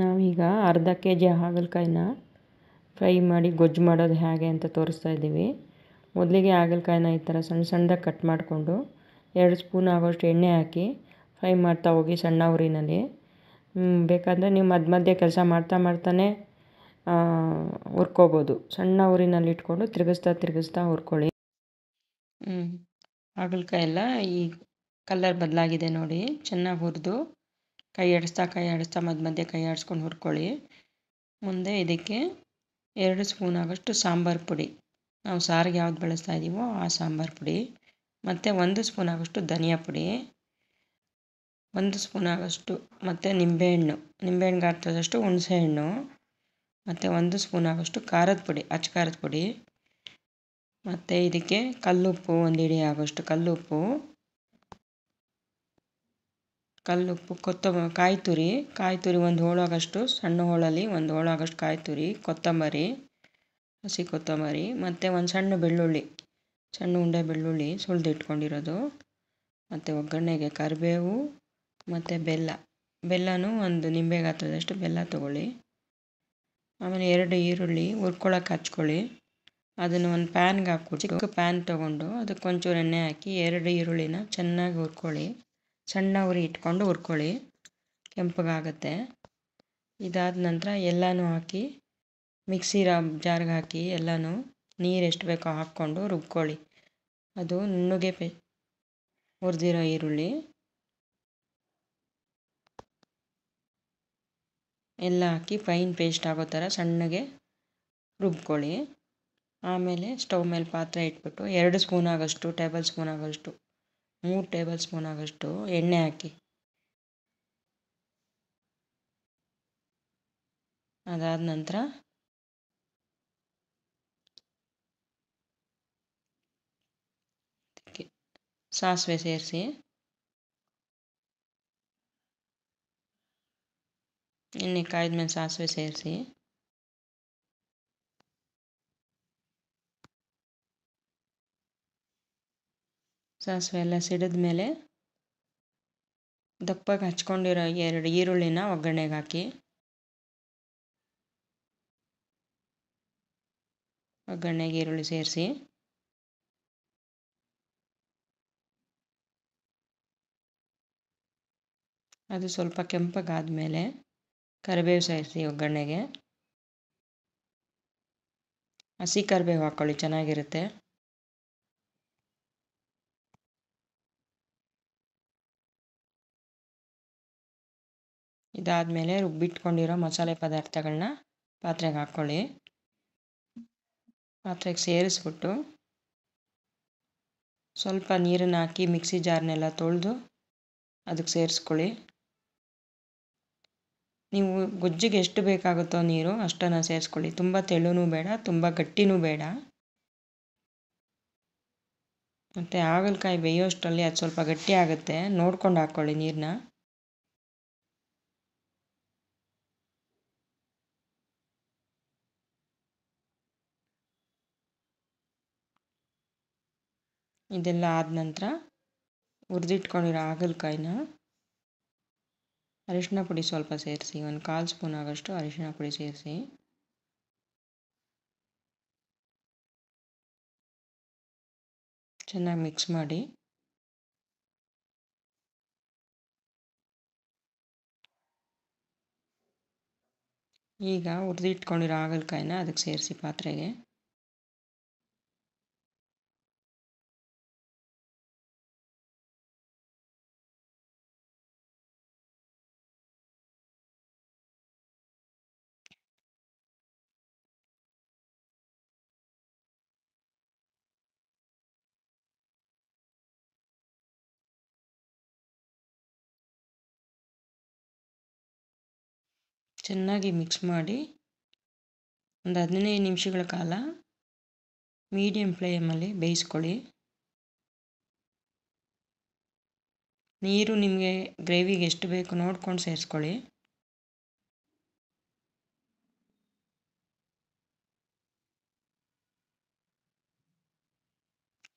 ನಾವೀಗ ಅರ್ಧ K G ಹಾಗಲಕಾಯಿನ fry ಮಾಡಿ ಗೊಜ್ಜು ಮಾಡೋದು ಹೇಗೆ ಅಂತ ತೋರಿಸ್ತಾ ಇದ್ದೀವಿ ಮೊದಲಿಗೆ ಹಾಗಲಕಾಯಿನ ಈ ಥರ ಸಣ್ಣ ಸಣ್ಣದಾಗಿ ಕಟ್ ಮಾಡಿಕೊಂಡು ಎರಡು ಸ್ಪೂನ್ ಆಗೋಷ್ಟು ಎಣ್ಣೆ ಹಾಕಿ ಫ್ರೈ ಮಾಡ್ತಾ ಹೋಗಿ ಸಣ್ಣ ಉರಿನಲ್ಲಿ ಬೇಕಾದರೆ ನೀವು ಮಧ್ಯ ಮಧ್ಯೆ ಕೆಲಸ ಮಾಡ್ತಾ ಮಾಡ್ತಾನೆ ಹುರ್ಕೋಬೋದು ಸಣ್ಣ ಉರಿನಲ್ಲಿ ಇಟ್ಕೊಂಡು ತಿರುಗಿಸ್ತಾ ತಿರುಗಿಸ್ತಾ ಹುರ್ಕೊಳ್ಳಿ ಹಾಗಲಕಾಯಿ ಎಲ್ಲ ಈ ಕಲರ್ ಬದಲಾಗಿದೆ ನೋಡಿ ಚೆನ್ನಾಗಿ ಹುರಿದು ಕೈ ಆಡಿಸ್ತಾ ಕೈ ಆಡಿಸ್ತಾ ಮಧ್ಯ ಮಧ್ಯೆ ಕೈ ಆಡಿಸ್ಕೊಂಡು ಹುರ್ಕೊಳ್ಳಿ ಮುಂದೆ ಇದಕ್ಕೆ ಎರಡು ಸ್ಪೂನ್ ಆಗೋಷ್ಟು ಸಾಂಬಾರು ಪುಡಿ ನಾವು ಸಾರಿಗೆ ಯಾವ್ದು ಬಳಸ್ತಾ ಇದ್ದೀವೋ ಆ ಸಾಂಬಾರು ಪುಡಿ ಮತ್ತು ಒಂದು ಸ್ಪೂನ್ ಆಗೋಷ್ಟು ಧನಿಯಾ ಪುಡಿ ಒಂದು ಸ್ಪೂನ್ ಆಗೋಷ್ಟು ಮತ್ತು ನಿಂಬೆಹಣ್ಣು ನಿಂಬೆಹಣ್ಣು ಆಗ್ತದಷ್ಟು ಹುಣಸೆಹಣ್ಣು ಮತ್ತು ಒಂದು ಸ್ಪೂನ್ ಆಗೋಷ್ಟು ಖಾರದ ಪುಡಿ ಅಚ್ಚ ಖಾರದ ಪುಡಿ ಮತ್ತು ಇದಕ್ಕೆ ಕಲ್ಲುಪ್ಪು ಒಂದು ಇಡಿ ಆಗೋಷ್ಟು ಕಲ್ಲುಪ್ಪು ಕಲ್ಲು ಕೊತ್ತಂಬ ಕಾಯಿ ತುರಿ ಕಾಯಿ ತುರಿ ಒಂದು ಹೋಳಾಗಷ್ಟು ಸಣ್ಣ ಹೋಳಲ್ಲಿ ಒಂದು ಹೋಳಾಗಷ್ಟು ಕಾಯಿ ತುರಿ ಕೊತ್ತಂಬರಿ ಹಸಿ ಕೊತ್ತಂಬರಿ ಮತ್ತು ಒಂದು ಸಣ್ಣ ಬೆಳ್ಳುಳ್ಳಿ ಸಣ್ಣ ಉಂಡೆ ಬೆಳ್ಳುಳ್ಳಿ ಇಟ್ಕೊಂಡಿರೋದು ಮತ್ತು ಒಗ್ಗರಣೆಗೆ ಕರಿಬೇವು ಮತ್ತು ಬೆಲ್ಲ ಬೆಲ್ಲನೂ ಒಂದು ನಿಂಬೆ ಗಾತ್ರದಷ್ಟು ಬೆಲ್ಲ ತೊಗೊಳ್ಳಿ ಆಮೇಲೆ ಎರಡು ಈರುಳ್ಳಿ ಹುರ್ಕೊಳಕ್ಕೆ ಹಚ್ಕೊಳ್ಳಿ ಅದನ್ನು ಒಂದು ಪ್ಯಾನ್ಗೆ ಹಾಕ್ಬಿಟ್ಟು ಚಿಕ್ಕ ಪ್ಯಾನ್ ತೊಗೊಂಡು ಅದಕ್ಕೆ ಒಂಚೂರು ಎಣ್ಣೆ ಹಾಕಿ ಎರಡು ಈರುಳ್ಳಿನ ಚೆನ್ನಾಗಿ ಹುರ್ಕೊಳ್ಳಿ ಸಣ್ಣ ಉರಿ ಇಟ್ಕೊಂಡು ಹುರ್ಕೊಳ್ಳಿ ಕೆಂಪಗಾಗತ್ತೆ ಇದಾದ ನಂತರ ಎಲ್ಲನೂ ಹಾಕಿ ಮಿಕ್ಸಿ ಜಾರ್ಗೆ ಹಾಕಿ ಎಲ್ಲನೂ ನೀರು ಎಷ್ಟು ಬೇಕೋ ಹಾಕ್ಕೊಂಡು ರುಬ್ಕೊಳ್ಳಿ ಅದು ನುಣ್ಣಗೆ ಪೆ ಹುರಿದಿರೋ ಈರುಳ್ಳಿ ಎಲ್ಲ ಹಾಕಿ ಫೈನ್ ಪೇಸ್ಟ್ ಆಗೋ ಥರ ಸಣ್ಣಗೆ ರುಬ್ಕೊಳ್ಳಿ ಆಮೇಲೆ ಸ್ಟವ್ ಮೇಲೆ ಪಾತ್ರೆ ಇಟ್ಬಿಟ್ಟು ಎರಡು ಸ್ಪೂನ್ ಆಗೋಷ್ಟು ಟೇಬಲ್ ಸ್ಪೂನ್ ಆಗೋಷ್ಟು ಮೂರು ಟೇಬಲ್ ಸ್ಪೂನ್ ಆಗೋಷ್ಟು ಎಣ್ಣೆ ಹಾಕಿ ಅದಾದ ನಂತರ ಸಾಸಿವೆ ಸೇರಿಸಿ ಎಣ್ಣೆ ಕಾಯ್ದ ಮೇಲೆ ಸಾಸಿವೆ ಸೇರಿಸಿ ಸಾಸಿವೆ ಎಲ್ಲ ಸಿಡಿದ ಮೇಲೆ ದಪ್ಪಗೆ ಹಚ್ಕೊಂಡಿರೋ ಎರಡು ಈರುಳ್ಳಿನ ಒಗ್ಗರಣೆಗೆ ಹಾಕಿ ಒಗ್ಗರಣೆಗೆ ಈರುಳ್ಳಿ ಸೇರಿಸಿ ಅದು ಸ್ವಲ್ಪ ಕೆಂಪಗಾದಮೇಲೆ ಕರಿಬೇವು ಸೇರಿಸಿ ಒಗ್ಗರಣೆಗೆ ಹಸಿ ಕರಿಬೇವು ಹಾಕ್ಕೊಳ್ಳಿ ಚೆನ್ನಾಗಿರುತ್ತೆ ಇದಾದಮೇಲೆ ರುಬ್ಬಿಟ್ಕೊಂಡಿರೋ ಮಸಾಲೆ ಪದಾರ್ಥಗಳನ್ನ ಪಾತ್ರೆಗೆ ಹಾಕ್ಕೊಳ್ಳಿ ಪಾತ್ರೆಗೆ ಸೇರಿಸ್ಬಿಟ್ಟು ಸ್ವಲ್ಪ ನೀರನ್ನು ಹಾಕಿ ಮಿಕ್ಸಿ ಜಾರ್ನೆಲ್ಲ ತೊಳೆದು ಅದಕ್ಕೆ ಸೇರಿಸ್ಕೊಳ್ಳಿ ನೀವು ಗೊಜ್ಜಿಗೆ ಎಷ್ಟು ಬೇಕಾಗುತ್ತೋ ನೀರು ಅಷ್ಟನ್ನು ಸೇರಿಸ್ಕೊಳ್ಳಿ ತುಂಬ ತೆಳುನೂ ಬೇಡ ತುಂಬ ಗಟ್ಟಿನೂ ಬೇಡ ಮತ್ತು ಹಾಗಲಕಾಯಿ ಬೇಯೋಷ್ಟರಲ್ಲಿ ಅದು ಸ್ವಲ್ಪ ಗಟ್ಟಿ ಆಗುತ್ತೆ ನೋಡ್ಕೊಂಡು ಹಾಕ್ಕೊಳ್ಳಿ ನೀರನ್ನ ಇದೆಲ್ಲ ಆದ ನಂತರ ಹುರಿದಿಟ್ಕೊಂಡಿರೋ ಹಾಗಲಕಾಯಿನ ಅರಿಶಿನ ಪುಡಿ ಸ್ವಲ್ಪ ಸೇರಿಸಿ ಒಂದು ಕಾಲು ಸ್ಪೂನ್ ಆಗೋಷ್ಟು ಅರಿಶಿನ ಪುಡಿ ಸೇರಿಸಿ ಚೆನ್ನಾಗಿ ಮಿಕ್ಸ್ ಮಾಡಿ ಈಗ ಹುರಿದಿಟ್ಕೊಂಡಿರೋ ಹಾಗಲಕಾಯಿನ ಅದಕ್ಕೆ ಸೇರಿಸಿ ಪಾತ್ರೆಗೆ ಚೆನ್ನಾಗಿ ಮಿಕ್ಸ್ ಮಾಡಿ ಒಂದು ಹದಿನೈದು ನಿಮಿಷಗಳ ಕಾಲ ಮೀಡಿಯಮ್ ಫ್ಲೇಮಲ್ಲಿ ಬೇಯಿಸ್ಕೊಳ್ಳಿ ನೀರು ನಿಮಗೆ ಗ್ರೇವಿಗೆ ಎಷ್ಟು ಬೇಕು ನೋಡ್ಕೊಂಡು ಸೇರಿಸ್ಕೊಳ್ಳಿ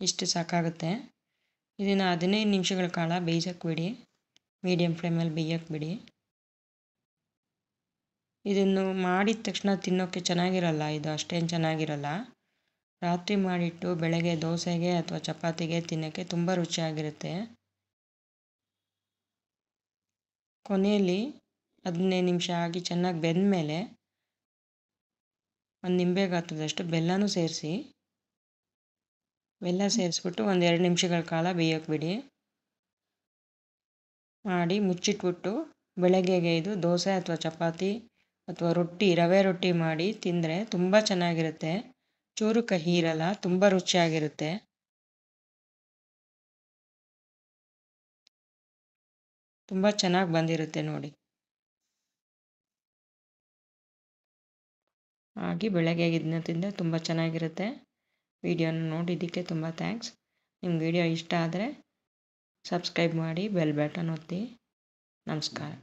ಇಷ್ಟು ಸಾಕಾಗುತ್ತೆ ಇದನ್ನು ಹದಿನೈದು ನಿಮಿಷಗಳ ಕಾಲ ಬೇಯಿಸೋಕ್ಬಿಡಿ ಬಿಡಿ ಮೀಡಿಯಮ್ ಫ್ಲೇಮಲ್ಲಿ ಬೇಯಕ್ಕೆ ಬಿಡಿ ಇದನ್ನು ಮಾಡಿದ ತಕ್ಷಣ ತಿನ್ನೋಕ್ಕೆ ಚೆನ್ನಾಗಿರಲ್ಲ ಇದು ಅಷ್ಟೇನು ಚೆನ್ನಾಗಿರಲ್ಲ ರಾತ್ರಿ ಮಾಡಿಟ್ಟು ಬೆಳಗ್ಗೆ ದೋಸೆಗೆ ಅಥವಾ ಚಪಾತಿಗೆ ತಿನ್ನೋಕ್ಕೆ ತುಂಬ ರುಚಿಯಾಗಿರುತ್ತೆ ಕೊನೆಯಲ್ಲಿ ಹದಿನೈದು ನಿಮಿಷ ಆಗಿ ಚೆನ್ನಾಗಿ ಬೆಂದ ಮೇಲೆ ಒಂದು ನಿಂಬೆಗಾತದಷ್ಟು ಬೆಲ್ಲನೂ ಸೇರಿಸಿ ಬೆಲ್ಲ ಸೇರಿಸ್ಬಿಟ್ಟು ಒಂದು ಎರಡು ನಿಮಿಷಗಳ ಕಾಲ ಬೇಯೋಕ್ಕೆ ಬಿಡಿ ಮಾಡಿ ಮುಚ್ಚಿಟ್ಬಿಟ್ಟು ಬೆಳಗ್ಗೆಗೆ ಇದು ದೋಸೆ ಅಥವಾ ಚಪಾತಿ ಅಥವಾ ರೊಟ್ಟಿ ರವೆ ರೊಟ್ಟಿ ಮಾಡಿ ತಿಂದರೆ ತುಂಬ ಚೆನ್ನಾಗಿರುತ್ತೆ ಚೂರು ಕಹಿ ಇರಲ್ಲ ತುಂಬ ರುಚಿಯಾಗಿರುತ್ತೆ ತುಂಬ ಚೆನ್ನಾಗಿ ಬಂದಿರುತ್ತೆ ನೋಡಿ ಹಾಗೆ ಬೆಳಗ್ಗೆ ಇದನ್ನ ತಿಂದರೆ ತುಂಬ ಚೆನ್ನಾಗಿರುತ್ತೆ ವಿಡಿಯೋನ ನೋಡಿದ್ದಕ್ಕೆ ತುಂಬ ಥ್ಯಾಂಕ್ಸ್ ನಿಮ್ಮ ವಿಡಿಯೋ ಇಷ್ಟ ಆದರೆ ಸಬ್ಸ್ಕ್ರೈಬ್ ಮಾಡಿ ಬೆಲ್ ಬಟನ್ ಒತ್ತಿ ನಮಸ್ಕಾರ